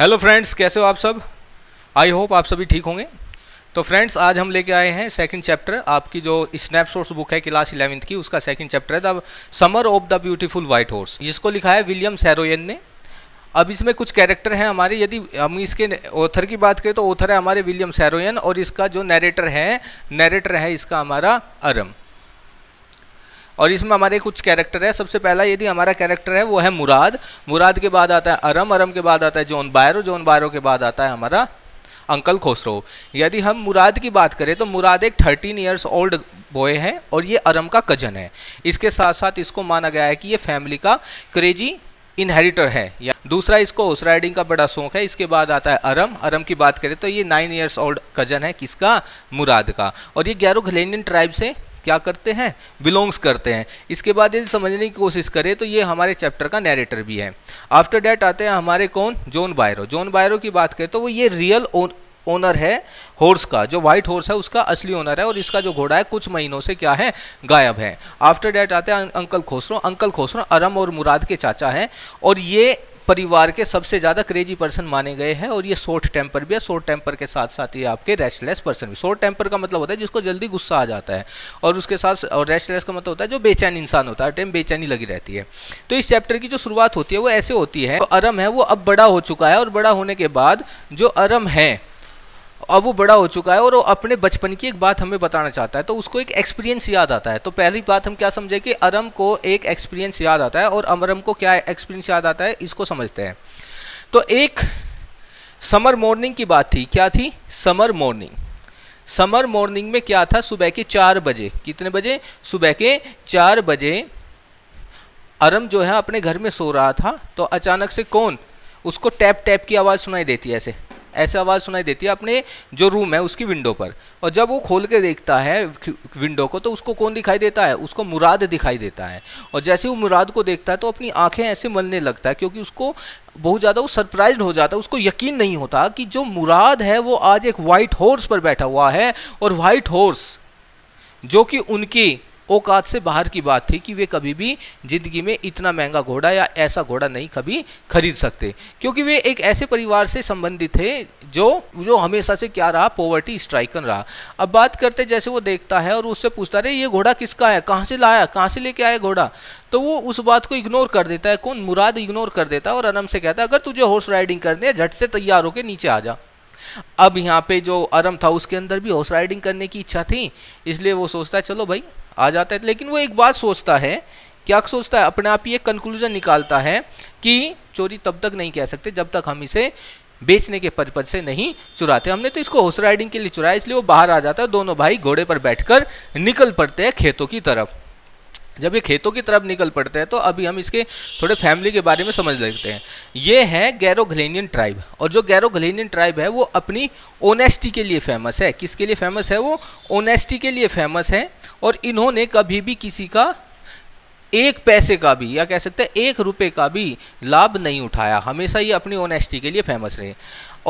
hello friends कैसे हो आप सब आई होप आप सभी ठीक होंगे तो फ्रेंड्स आज हम लेके आए हैं सेकंड चैप्टर आपकी जो स्नैपशॉट्स बुक है क्लास इलेवंथ की उसका सेकंड चैप्टर है the summer of the beautiful white horse जिसको लिखा है विलियम सैरोयन ने अब इसमें कुछ कैरेक्टर हैं हमारे यदि हम इसके ऑथर की बात करें तो ऑथर है हमारे विलियम सैरोयन और इसका जो नरेटर है नरेटर है इसका हमारा अरम और इसमें हमारे कुछ कैरेक्टर है सबसे पहला यदि हमारा कैरेक्टर है वो है मुराद मुराद के बाद आता है अरम अरम के बाद आता है जोन बायरो जोन बायरो के बाद आता है हमारा अंकल खोसरो यदि हम मुराद की बात करें तो मुराद एक थर्टीन ईयर्स ओल्ड बॉय है और ये अरम का कजन है इसके साथ साथ इसको माना गया है कि ये फैमिली का क्रेजी इनहेरिटर है या दूसरा इसको हॉर्स राइडिंग का बड़ा शौक है इसके बाद आता है अरम अरम की बात करें तो ये नाइन ईयर्स ओल्ड कजन है किसका मुराद का और ये ग्यारो घलेनियन ट्राइब से क्या करते हैं बिलोंग्स करते हैं इसके बाद यदि समझने की कोशिश करें तो ये हमारे चैप्टर का नैरेटर भी है आफ्टर डैट आते हैं हमारे कौन जॉन बायरो जॉन बायरो की बात करें तो वो ये रियल ओनर है हॉर्स का जो व्हाइट हॉर्स है उसका असली ओनर है और इसका जो घोड़ा है कुछ महीनों से क्या है गायब है आफ्टर डैट आते हैं अंकल खोसरो अंकल खोसरो अरम और मुराद के चाचा हैं और ये परिवार के सबसे ज़्यादा क्रेजी पर्सन माने गए हैं और ये शॉर्ट टेम्पर भी है शॉर्ट टेम्पर के साथ साथ ये आपके रेस्टलेस पर्सन भी शॉर्ट टेम्पर का मतलब होता है जिसको जल्दी गुस्सा आ जाता है और उसके साथ और रेस्टलेस का मतलब होता है जो बेचैन इंसान होता है टाइम बेचैनी लगी रहती है तो इस चैप्टर की जो शुरुआत होती है वो ऐसे होती है तो अरम है वो अब बड़ा हो चुका है और बड़ा होने के बाद जो अरम है अब वो बड़ा हो चुका है और वो अपने बचपन की एक बात हमें बताना चाहता है तो उसको एक एक्सपीरियंस याद आता है तो पहली बात हम क्या समझे कि अरम को एक एक्सपीरियंस याद आता है और अमरम को क्या एक्सपीरियंस याद आता है इसको समझते हैं तो एक समर मॉर्निंग की बात थी क्या थी समर मॉर्निंग समर मॉर्निंग में क्या था सुबह के चार बजे कितने बजे सुबह के चार बजे अरम जो है अपने घर में सो रहा था तो अचानक से कौन उसको टैप टैप की आवाज़ सुनाई देती है ऐसे ऐसे आवाज़ सुनाई देती है अपने जो रूम है उसकी विंडो पर और जब वो खोल के देखता है विंडो को तो उसको कौन दिखाई देता है उसको मुराद दिखाई देता है और जैसे वो मुराद को देखता है तो अपनी आंखें ऐसे मलने लगता है क्योंकि उसको बहुत ज़्यादा वो सरप्राइज हो जाता है उसको यकीन नहीं होता कि जो मुराद है वो आज एक वाइट हॉर्स पर बैठा हुआ है और वाइट हॉर्स जो कि उनकी औकात से बाहर की बात थी कि वे कभी भी ज़िंदगी में इतना महंगा घोड़ा या ऐसा घोड़ा नहीं कभी खरीद सकते क्योंकि वे एक ऐसे परिवार से संबंधित थे जो जो हमेशा से क्या रहा पॉवर्टी स्ट्राइकन रहा अब बात करते जैसे वो देखता है और उससे पूछता रहे ये घोड़ा किसका है कहाँ से लाया कहाँ से लेके आया घोड़ा तो वो उस बात को इग्नोर कर देता है कौन मुराद इग्नोर कर देता है और अनम से कहता है अगर तुझे हॉर्स राइडिंग करनी है झट से तैयार होकर नीचे आ जा अब यहाँ पे जो अरम था उसके अंदर भी हॉर्स राइडिंग करने की इच्छा थी इसलिए वो सोचता है चलो भाई आ जाता है लेकिन वो एक बात सोचता है क्या सोचता है अपने आप ही एक कंक्लूजन निकालता है कि चोरी तब तक नहीं कह सकते जब तक हम इसे बेचने के पर्पज से नहीं चुराते हमने तो इसको हॉर्स राइडिंग के लिए चुराया इसलिए वो बाहर आ जाता है दोनों भाई घोड़े पर बैठकर निकल पड़ते हैं खेतों की तरफ जब ये खेतों की तरफ निकल पड़ते हैं तो अभी हम इसके थोड़े फैमिली के बारे में समझ लेते हैं ये है गैरोगलेनियन ट्राइब और जो गैरोगलेनियन ट्राइब है वो अपनी ओनेस्टी के लिए फेमस है किसके लिए फेमस है वो ओनेस्टी के लिए फेमस है और इन्होंने कभी भी किसी का एक पैसे का भी या कह सकते हैं एक रुपए का भी लाभ नहीं उठाया हमेशा ये अपनी ओनेस्टी के लिए फेमस रहे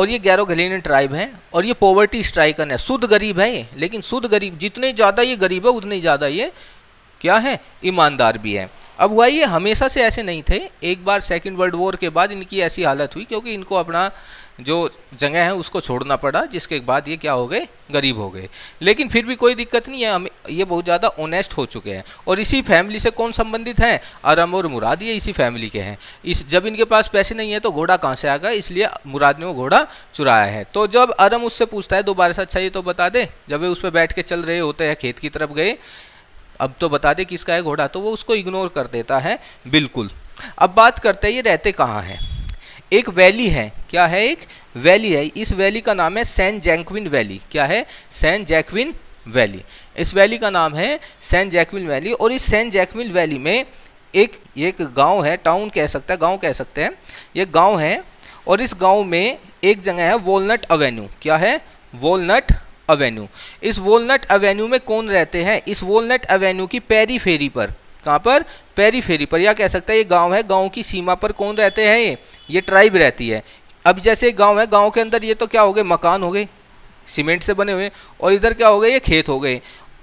और ये गैरो ट्राइब है और ये पॉवर्टी स्ट्राइकन है शुद्ध गरीब है लेकिन शुद्ध गरीब जितने ज़्यादा ये गरीब है उतने ज़्यादा ये क्या हैं ईमानदार भी हैं अब हुआ ये हमेशा से ऐसे नहीं थे एक बार सेकेंड वर्ल्ड वॉर के बाद इनकी ऐसी हालत हुई क्योंकि इनको अपना जो जगह है उसको छोड़ना पड़ा जिसके बाद ये क्या हो गए गरीब हो गए लेकिन फिर भी कोई दिक्कत नहीं है हम ये बहुत ज़्यादा ऑनेस्ट हो चुके हैं और इसी फैमिली से कौन संबंधित हैं अरम और मुराद ये इसी फैमिली के हैं इस जब इनके पास पैसे नहीं है तो घोड़ा कहाँ से आएगा इसलिए मुराद ने वो घोड़ा चुराया है तो जब अरम उससे पूछता है दोबारा से अच्छा ये तो बता दें जब वे उस पर बैठ के चल रहे होते हैं खेत की तरफ गए अब तो बता दे किसका है घोड़ा तो वो उसको इग्नोर कर देता है बिल्कुल अब बात करते हैं ये रहते कहाँ हैं एक वैली है क्या है एक वैली है इस वैली का नाम है सैन जैकविन वैली क्या है सैन जैकविन वैली इस वैली का नाम है सैन जैकविन वैली और इस सैन जैकविन वैली में एक एक गांव है टाउन कह सकता है गांव कह सकते हैं ये गांव है और इस गांव में एक जगह है वॉलनट अवेन्यू क्या है वॉलनट अवेन्यू इस वॉलनट अवेन्यू में कौन रहते हैं इस वॉलनट अवेन्यू की पैरी फेरी पर कहाँ पर पैरी फेरी पर या कह सकता है ये गांव है गांव की सीमा पर कौन रहते हैं ये ये ट्राइब रहती है अब जैसे गांव है गांव के अंदर ये तो क्या हो गए मकान हो गए सीमेंट से बने हुए और इधर क्या हो गए ये खेत हो गए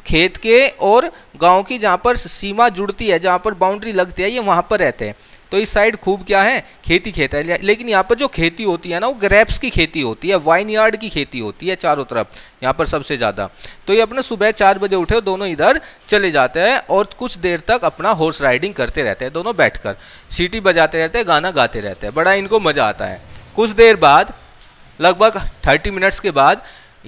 खेत के और गांव की जहाँ पर सीमा जुड़ती है जहाँ पर बाउंड्री लगती है ये वहाँ पर रहते हैं तो इस साइड खूब क्या है खेती खेत है लेकिन यहाँ पर जो खेती होती है ना वो ग्रेप्स की खेती होती है वाइन यार्ड की खेती होती है चारों तरफ यहाँ पर सबसे ज़्यादा तो ये अपने सुबह चार बजे उठे दोनों इधर चले जाते हैं और कुछ देर तक अपना हॉर्स राइडिंग करते रहते हैं दोनों बैठ सीटी बजाते रहते हैं गाना गाते रहते हैं बड़ा इनको मज़ा आता है कुछ देर बाद लगभग थर्टी मिनट्स के बाद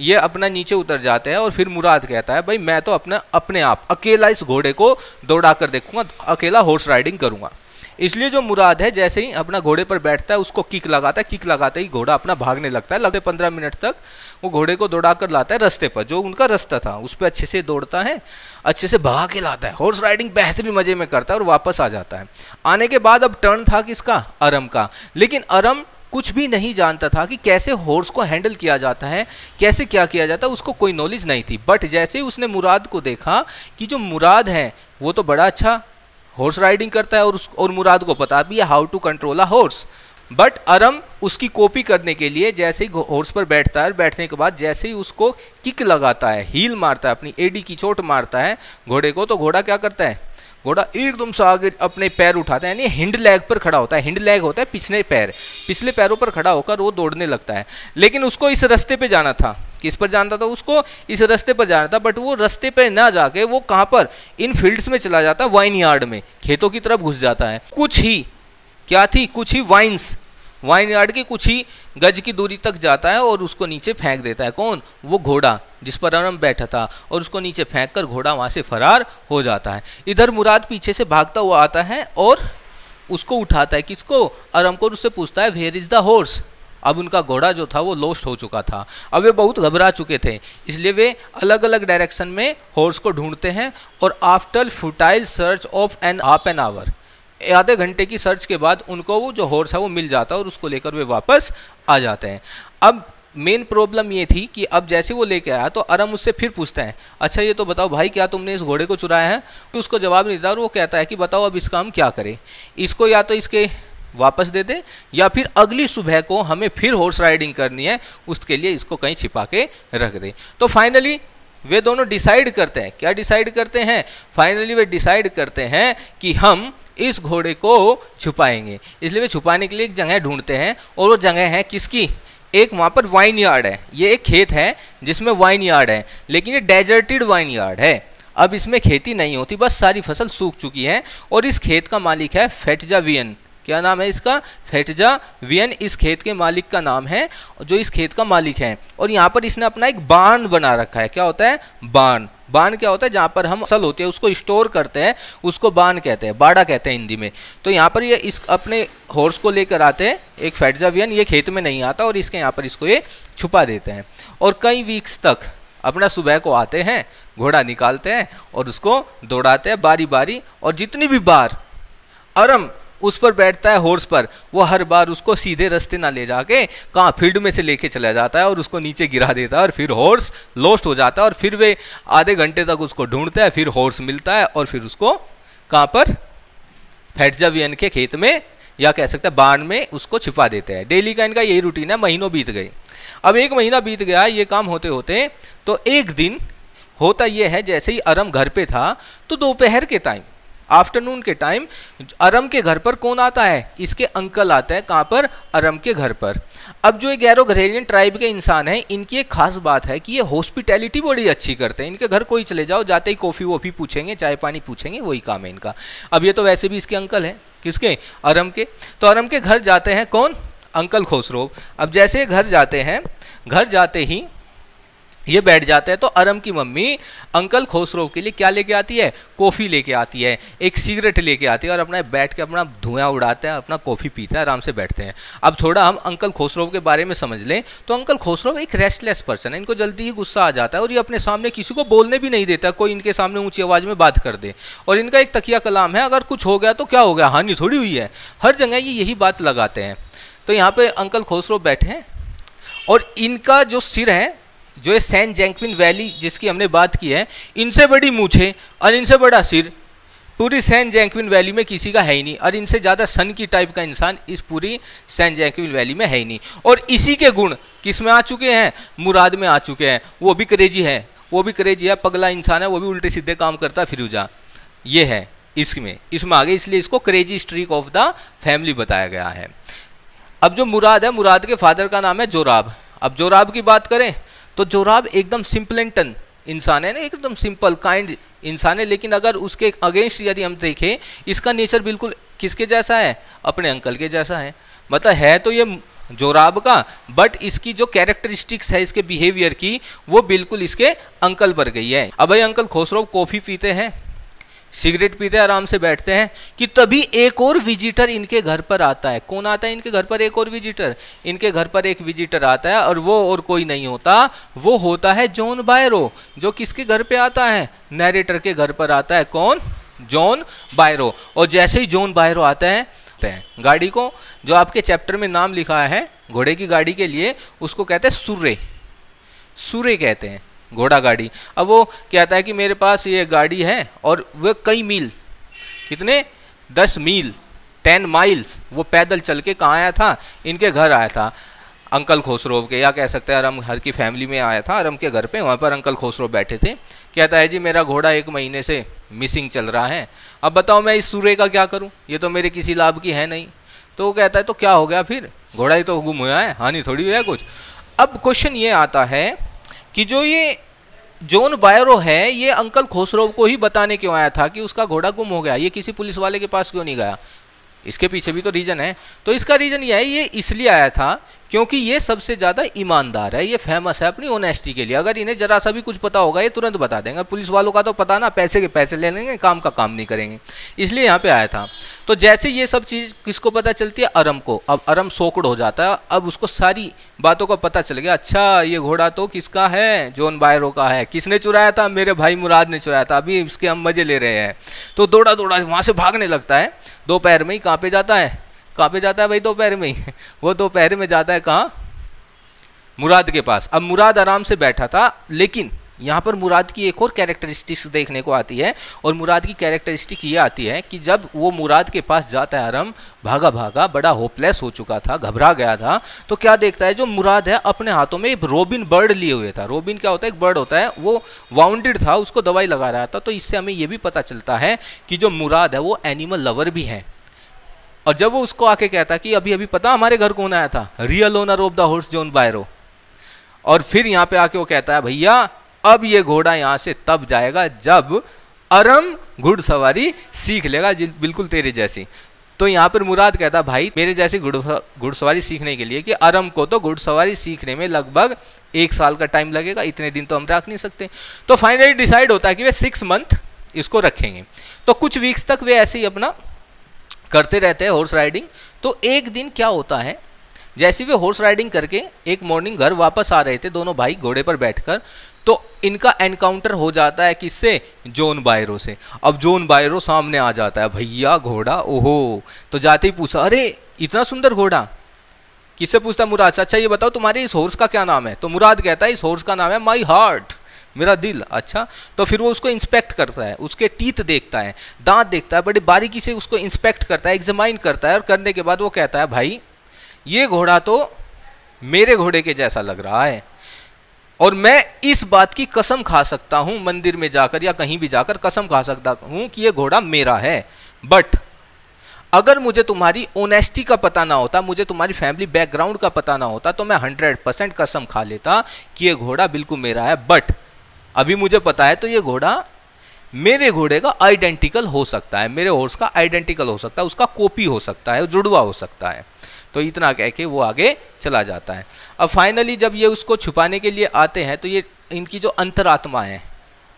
ये अपना नीचे उतर जाते हैं और फिर मुराद कहता है भाई मैं तो अपना अपने आप अकेला इस घोड़े को दौड़ा कर देखूंगा अकेला हॉर्स राइडिंग करूंगा इसलिए जो मुराद है जैसे ही अपना घोड़े पर बैठता है उसको किक लगाता है किक लगाते ही घोड़ा अपना भागने लगता है लगभग पंद्रह मिनट तक वो घोड़े को दौड़ा कर लाता है रस्ते पर जो उनका रास्ता था उस पर अच्छे से दौड़ता है अच्छे से भगा के लाता है हॉर्स राइडिंग बेहद भी मज़े में करता है और वापस आ जाता है आने के बाद अब टर्न था किसका अरम का लेकिन अरम कुछ भी नहीं जानता था कि कैसे हॉर्स को हैंडल किया जाता है कैसे क्या किया जाता है उसको कोई नॉलेज नहीं थी बट जैसे ही उसने मुराद को देखा कि जो मुराद है वो तो बड़ा अच्छा हॉर्स राइडिंग करता है और उस और मुराद को पता भी है how to control a horse but Aram उसकी कॉपी करने के लिए जैसे ही हॉर्स पर बैठता है बैठने के बाद जैसे ही उसको किक लगाता है हील मारता है अपनी एडी की चोट मारता है घोड़े को तो घोड़ा क्या करता है घोड़ा एकदम से आगे अपने पैर उठाता है यानी हिंड लैग पर खड़ा होता है हिंड लैग होता है पिछले पैर पिछले पैरों पर खड़ा होकर वो दौड़ने लगता है लेकिन उसको इस रास्ते पे जाना था किस पर जानता था उसको इस रास्ते पर जाना था बट वो रास्ते पर ना जाके वो कहाँ पर इन फील्ड्स में चला जाता है वाइन यार्ड में खेतों की तरफ घुस जाता है कुछ ही क्या थी कुछ ही वाइन्स वाइन यार्ड के कुछ ही गज की दूरी तक जाता है और उसको नीचे फेंक देता है कौन वो घोड़ा जिस पर अरम बैठा था और उसको नीचे फेंक कर घोड़ा वहाँ से फरार हो जाता है इधर मुराद पीछे से भागता हुआ आता है और उसको उठाता है किसको अरम को उससे पूछता है वेयर इज़ द हॉर्स अब उनका घोड़ा जो था वो लोस्ट हो चुका था अब वे बहुत घबरा चुके थे इसलिए वे अलग अलग डायरेक्शन में हॉर्स को ढूंढते हैं और after futile search of an half an hour आधे घंटे की सर्च के बाद उनको वो जो हॉर्स है वो मिल जाता है और उसको लेकर वे वापस आ जाते हैं अब मेन प्रॉब्लम ये थी कि अब जैसे वो लेके आया तो अरम उससे फिर पूछता है अच्छा ये तो बताओ भाई क्या तुमने इस घोड़े को चुराया है तो उसको जवाब नहीं देता और वो कहता है कि बताओ अब इसका हम क्या करें इसको या तो इसके वापस दे दें या फिर अगली सुबह को हमें फिर हॉर्स राइडिंग करनी है उसके लिए इसको कहीं छिपा के रख दें तो फाइनली वे दोनों डिसाइड करते हैं क्या डिसाइड करते हैं फाइनली वे डिसाइड करते हैं कि हम इस घोड़े को छुपाएंगे इसलिए वे छुपाने के लिए एक जगह ढूंढते हैं और वो जगह है किसकी एक वहाँ पर वाइन यार्ड है ये एक खेत है जिसमें वाइन यार्ड है लेकिन ये डेजर्टेड वाइन यार्ड है अब इसमें खेती नहीं होती बस सारी फसल सूख चुकी है और इस खेत का मालिक है फेटजावियन क्या नाम है इसका फेटजा वियन इस खेत के मालिक का नाम है जो इस खेत का मालिक है और यहाँ पर इसने अपना एक बाण बना रखा है क्या होता है बाण बाण क्या होता है जहाँ पर हम असल होते हैं उसको स्टोर करते हैं उसको बाण कहते हैं बाड़ा कहते हैं हिंदी में तो यहाँ पर ये इस अपने हॉर्स को लेकर आते हैं एक फैटजावियन ये खेत में नहीं आता और इसके यहाँ पर इसको ये छुपा देते हैं और कई वीक्स तक अपना सुबह को आते हैं घोड़ा निकालते हैं और उसको दौड़ाते हैं बारी बारी और जितनी भी बार अरम उस पर बैठता है हॉर्स पर वो हर बार उसको सीधे रास्ते ना ले जाके कहाँ फील्ड में से लेके चला जाता है और उसको नीचे गिरा देता है और फिर हॉर्स लॉस्ट हो जाता है और फिर वे आधे घंटे तक उसको ढूंढता है फिर हॉर्स मिलता है और फिर उसको कहाँ पर फैटजावियन के खेत में या कह सकते हैं बाढ़ में उसको छिपा देते हैं डेली का इनका यही रूटीन है महीनों बीत गए अब एक महीना बीत गया ये काम होते होते तो एक दिन होता यह है जैसे ही अरम घर पे था तो दोपहर के टाइम आफ्टरनून के टाइम अरम के घर पर कौन आता है इसके अंकल आते हैं कहाँ पर अरम के घर पर अब जो ये गैरो घरेलियन ट्राइब के इंसान हैं इनकी एक खास बात है कि ये हॉस्पिटैलिटी बड़ी अच्छी करते हैं इनके घर कोई चले जाओ जाते ही कॉफ़ी वॉफ़ी पूछेंगे चाय पानी पूछेंगे वही काम है इनका अब ये तो वैसे भी इसके अंकल हैं किसके अरम के तो अरम के घर जाते हैं कौन अंकल खोसरो अब जैसे घर जाते हैं घर जाते ही ये बैठ जाता है तो अरम की मम्मी अंकल खोसरो के लिए क्या लेके आती है कॉफ़ी लेके आती है एक सिगरेट लेके आती है और अपना बैठ के अपना धुआं उड़ाते हैं अपना कॉफ़ी पीते हैं आराम से बैठते हैं अब थोड़ा हम अंकल खोसरो के बारे में समझ लें तो अंकल खोसरो एक रेस्टलेस पर्सन है इनको जल्दी ही गुस्सा आ जाता है और ये अपने सामने किसी को बोलने भी नहीं देता कोई इनके सामने ऊँची आवाज़ में बात कर दे और इनका एक तकिया कलाम है अगर कुछ हो गया तो क्या हो गया हानि थोड़ी हुई है हर जगह ये यही बात लगाते हैं तो यहाँ पर अंकल खोसरो बैठे हैं और इनका जो सिर है जो है सैन जैंकविन वैली जिसकी हमने बात की है इनसे बड़ी मूछे और इनसे बड़ा सिर पूरी सैन जैंकविन वैली में किसी का है ही नहीं और इनसे ज़्यादा सन की टाइप का इंसान इस पूरी सैन जैंकविन वैली में है ही नहीं और इसी के गुण किस में आ चुके हैं मुराद में आ चुके हैं वो भी करेजी है वो भी करेजी है पगला इंसान है वो भी उल्टे सीधे काम करता फिरूजा ये है इसमें इसमें आगे इसलिए इसको crazy streak of the family बताया गया है अब जो मुराद है मुराद के फादर का नाम है जोराब अब जोराब की बात करें तो जोराब एकदम सिंपल इंसान है ना एकदम सिंपल काइंड इंसान है लेकिन अगर उसके अगेंस्ट यदि हम देखें इसका नेचर बिल्कुल किसके जैसा है अपने अंकल के जैसा है मतलब है तो ये जोराब का बट इसकी जो कैरेक्टरिस्टिक्स है इसके बिहेवियर की वो बिल्कुल इसके अंकल पर गई है अब भाई अंकल खोसरो कॉफ़ी पीते हैं सिगरेट पीते आराम से बैठते हैं कि तभी एक और विजिटर इनके घर पर आता है कौन आता है इनके घर पर एक और विजिटर इनके घर पर एक विजिटर आता है और वो और कोई नहीं होता वो होता है जॉन बायरो जो किसके घर पे आता है नैरेटर के घर पर आता है कौन जॉन बायरो और जैसे ही जॉन बायरो आता है गाड़ी को जो आपके चैप्टर में नाम लिखा है घोड़े की गाड़ी के लिए उसको कहते हैं सूर्य सूर्य कहते हैं घोड़ा गाड़ी अब वो कहता है कि मेरे पास ये गाड़ी है और वह कई मील कितने दस मील टेन माइल्स वो पैदल चल के कहाँ आया था इनके घर आया था अंकल खोसरो के या कह सकते हैं अरम घर की फैमिली में आया था अरम के घर पे वहाँ पर अंकल खोसरो बैठे थे कहता है जी मेरा घोड़ा एक महीने से मिसिंग चल रहा है अब बताओ मैं इस सूर्य का क्या करूँ ये तो मेरे किसी लाभ की है नहीं तो वो कहता है तो क्या हो गया फिर घोड़ा ही तो गुम हुआ है हानि थोड़ी हुआ है कुछ अब क्वेश्चन ये आता है कि जो ये जोन बायरो है ये अंकल खोसरोव को ही बताने क्यों आया था कि उसका घोड़ा गुम हो गया ये किसी पुलिस वाले के पास क्यों नहीं गया इसके पीछे भी तो रीज़न है तो इसका रीज़न यह है ये इसलिए आया था क्योंकि ये सबसे ज़्यादा ईमानदार है ये फेमस है अपनी ऑनेस्टी के लिए अगर इन्हें जरा सा भी कुछ पता होगा ये तुरंत बता देंगे पुलिस वालों का तो पता ना पैसे के पैसे ले लेंगे काम का काम नहीं करेंगे इसलिए यहाँ पे आया था तो जैसे ये सब चीज़ किसको पता चलती है अरम को अब अरम सोकड़ हो जाता है अब उसको सारी बातों का पता चल गया अच्छा ये घोड़ा तो किसका है जोन बायरो का है किसने चुराया था मेरे भाई मुराद ने चुराया था अभी इसके हम मज़े ले रहे हैं तो दौड़ा दौड़ा वहाँ से भागने लगता है दोपहर में ही कहाँ पे जाता है कहाँ पे जाता है भाई दोपहर में ही वो दोपहर में जाता है कहाँ मुराद के पास अब मुराद आराम से बैठा था लेकिन यहाँ पर मुराद की एक और कैरेक्टरिस्टिक्स देखने को आती है और मुराद की कैरेक्टरिस्टिक ये आती है कि जब वो मुराद के पास जाता है आरम भागा भागा बड़ा होपलेस हो चुका था घबरा गया था तो क्या देखता है जो मुराद है अपने हाथों में एक रोबिन बर्ड लिए हुए था रोबिन क्या होता है एक बर्ड होता है वो वाउंडेड था उसको दवाई लगा रहा था तो इससे हमें यह भी पता चलता है कि जो मुराद है वो एनिमल लवर भी हैं और जब वो उसको आके कहता कि अभी अभी पता हमारे घर कौन आया था real owner of the horse John Byro और फिर यहां पे आके वो कहता है भैया अब ये घोड़ा यहां से तब जाएगा जब अरम घुड़सवारी सीख लेगा बिल्कुल तेरे जैसी तो यहां पर मुराद कहता भाई मेरे जैसी घुड़सवारी सीखने के लिए कि अरम को तो घुड़सवारी सीखने में लगभग एक साल का टाइम लगेगा इतने दिन तो हम रख नहीं सकते तो फाइनली डिसाइड होता है कि वे सिक्स मंथ इसको रखेंगे तो कुछ वीक्स तक वे ऐसे ही अपना करते रहते हैं हॉर्स राइडिंग तो एक दिन क्या होता है जैसे वे हॉर्स राइडिंग करके एक मॉर्निंग घर वापस आ रहे थे दोनों भाई घोड़े पर बैठकर तो इनका एनकाउंटर हो जाता है किससे जोन बायरो से अब जोन बायरो सामने आ जाता है भैया घोड़ा ओहो तो जाते ही पूछा अरे इतना सुंदर घोड़ा किससे पूछता मुराद से अच्छा ये बताओ तुम्हारे इस हॉर्स का क्या नाम है तो मुराद कहता है इस हॉर्स का नाम है माई हार्ट मेरा दिल अच्छा तो फिर वो उसको इंस्पेक्ट करता है उसके टीथ देखता है दांत देखता है बड़ी बारीकी से उसको इंस्पेक्ट करता है एग्जामाइन करता है और करने के बाद वो कहता है भाई ये घोड़ा तो मेरे घोड़े के जैसा लग रहा है और मैं इस बात की कसम खा सकता हूं मंदिर में जाकर या कहीं भी जाकर कसम खा सकता हूं कि यह घोड़ा मेरा है बट अगर मुझे तुम्हारी ओनेस्टी का पता ना होता मुझे तुम्हारी फैमिली बैकग्राउंड का पता ना होता तो मैं 100% परसेंट कसम खा लेता कि यह घोड़ा बिल्कुल मेरा है बट अभी मुझे पता है तो ये घोड़ा मेरे घोड़े का आइडेंटिकल हो सकता है मेरे हॉर्स का आइडेंटिकल हो सकता है उसका कॉपी हो सकता है जुड़वा हो सकता है तो इतना कह के वो आगे चला जाता है अब फाइनली जब ये उसको छुपाने के लिए आते हैं तो ये इनकी जो अंतरात्मा है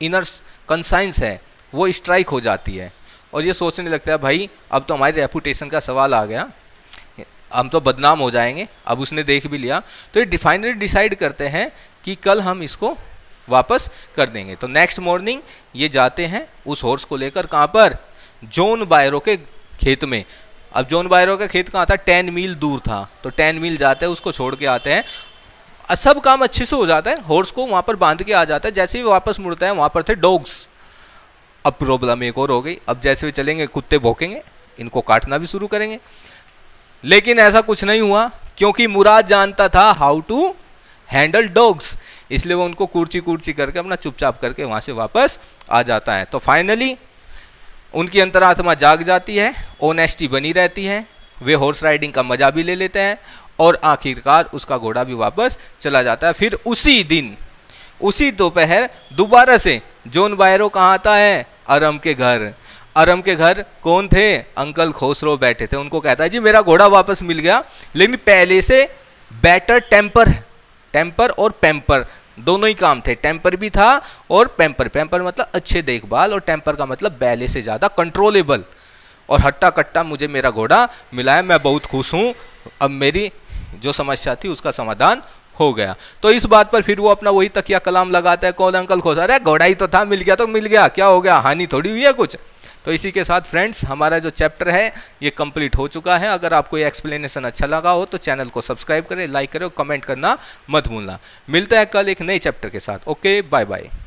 इनर कंसाइंस है वो स्ट्राइक हो जाती है और ये सोचने लगता है भाई अब तो हमारी रेपुटेशन का सवाल आ गया हम तो बदनाम हो जाएंगे अब उसने देख भी लिया तो ये डिफाइनली डिसाइड करते हैं कि कल हम इसको वापस कर देंगे तो नेक्स्ट मॉर्निंग ये जाते हैं उस हॉर्स को लेकर कहाँ पर जोन बायरो के खेत में अब जोन बायरो का खेत कहाँ था टेन मील दूर था तो टेन मील जाते हैं उसको छोड़ के आते हैं सब काम अच्छे से हो जाता है हॉर्स को वहाँ पर बांध के आ जाता है जैसे ही वापस मुड़ता है वहाँ पर थे डॉग्स अब प्रॉब्लम एक और हो गई अब जैसे वे चलेंगे कुत्ते भोंकेंगे इनको काटना भी शुरू करेंगे लेकिन ऐसा कुछ नहीं हुआ क्योंकि मुराद जानता था हाउ टू हैंडल डॉग्स इसलिए वो उनको कुर्ची कुर्ची करके अपना चुपचाप करके वहाँ से वापस आ जाता है तो फाइनली उनकी अंतरात्मा जाग जाती है ओनेस्टी बनी रहती है वे हॉर्स राइडिंग का मजा भी ले लेते हैं और आखिरकार उसका घोड़ा भी वापस चला जाता है फिर उसी दिन उसी दोपहर दोबारा से जोन बायरो कहाँ आता है अरम के घर अरम के घर कौन थे अंकल खोसरो बैठे थे उनको कहता है जी मेरा घोड़ा वापस मिल गया लेकिन पहले से बेटर टेम्पर टेम्पर और पेम्पर दोनों ही काम थे टेम्पर भी था और पैम्पर पैम्पर मतलब अच्छे देखभाल और टेम्पर का मतलब बैले से ज़्यादा कंट्रोलेबल और हट्टा कट्टा मुझे मेरा घोड़ा मिला है मैं बहुत खुश हूँ अब मेरी जो समस्या थी उसका समाधान हो गया तो इस बात पर फिर वो अपना वही तकिया कलाम लगाता है कौन अंकल खोसा अरे घोड़ा ही तो था मिल गया तो मिल गया क्या हो गया हानि थोड़ी हुई है कुछ तो इसी के साथ फ्रेंड्स हमारा जो चैप्टर है ये कंप्लीट हो चुका है अगर आपको ये एक्सप्लेनेशन अच्छा लगा हो तो चैनल को सब्सक्राइब करें लाइक करें और कमेंट करना मत भूलना मिलता है कल एक नए चैप्टर के साथ ओके बाय बाय